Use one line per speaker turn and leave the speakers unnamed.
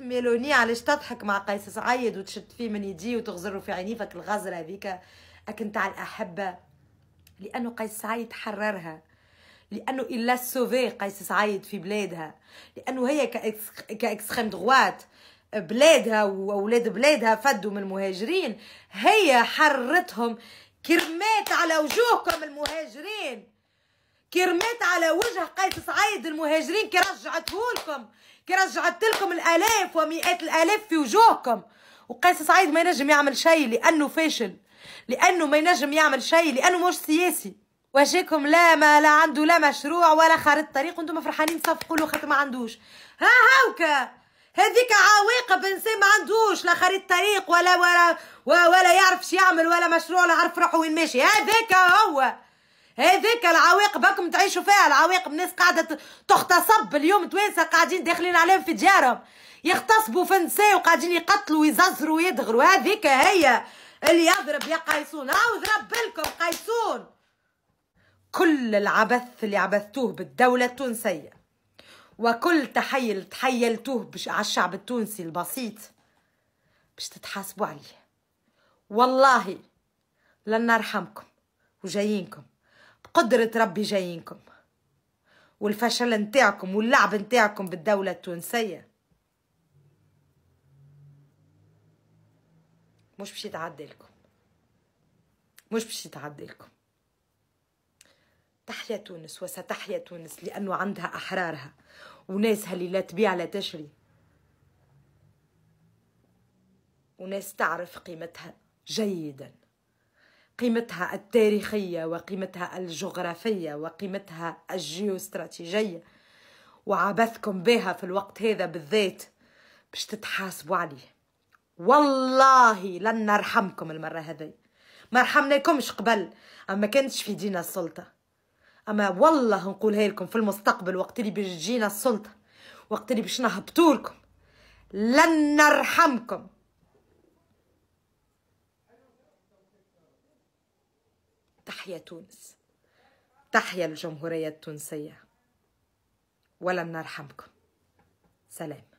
ميلوني علاش تضحك مع قيس سعيد وتشد فيه من يدي وتغزره في فك الغزرة هذيك أكنت على الأحبة لأنه قيس سعيد حررها لانه الا سوفي قيس سعيد في بلادها لانه هي كاكس كاكسخيم دغوات بلادها واولاد بلادها فدوا من المهاجرين هي حرتهم كرمات على وجوهكم المهاجرين كرمات على وجه قيس سعيد المهاجرين كي رجعتهولكم كي رجعت لكم الالاف ومئات الالاف في وجوهكم وقيس سعيد ما ينجم يعمل شيء لانه فاشل لانه ما ينجم يعمل شيء لانه مش سياسي واجيكم لا ما لا عنده لا مشروع ولا خارطه طريق وانتم فرحانين صفقوا له خاطر ما عندوش ها هاوكا هذيك عواقب انسان ما عندوش لا خريطه طريق ولا ولا ولا يعرف يعمل ولا مشروع ولا عارف روحه وين ماشي هذاك هو هذيك العواقب راكم تعيشوا فيها العواقب ناس قاعده تغتصب اليوم توانسه قاعدين داخلين عليهم في ديارهم يغتصبوا في النساء وقاعدين يقتلوا ويززروا ويدغروا هذيك هي اللي يضرب يا قيسون عاوز رب لكم قيسون كل العبث اللي عبثتوه بالدولة التونسية وكل تحيل تحيلتوه على الشعب التونسي البسيط باش تتحاسبوا عليه والله لن نرحمكم وجايينكم قدرة ربي جايينكم والفشل نتاعكم واللعب نتاعكم بالدولة التونسية مش باش يتعدلكم مش باش يتعدلكم تحيا تونس وستحيا تونس لأنه عندها أحرارها وناسها اللي لا تبيع لا تشري وناس تعرف قيمتها جيداً قيمتها التاريخية وقيمتها الجغرافية وقيمتها الجيوستراتيجية وعبثكم بها في الوقت هذا بالذات باش تتحاسبوا عليه والله لن نرحمكم المرة هذه ما رحمناكمش قبل اما كانتش في دينا السلطة اما والله نقولها لكم في المستقبل وقت اللي باش تجينا السلطة وقت اللي باش نهبطولكم لن نرحمكم تحيا تونس تحيا الجمهورية التونسية ولن نرحمكم سلام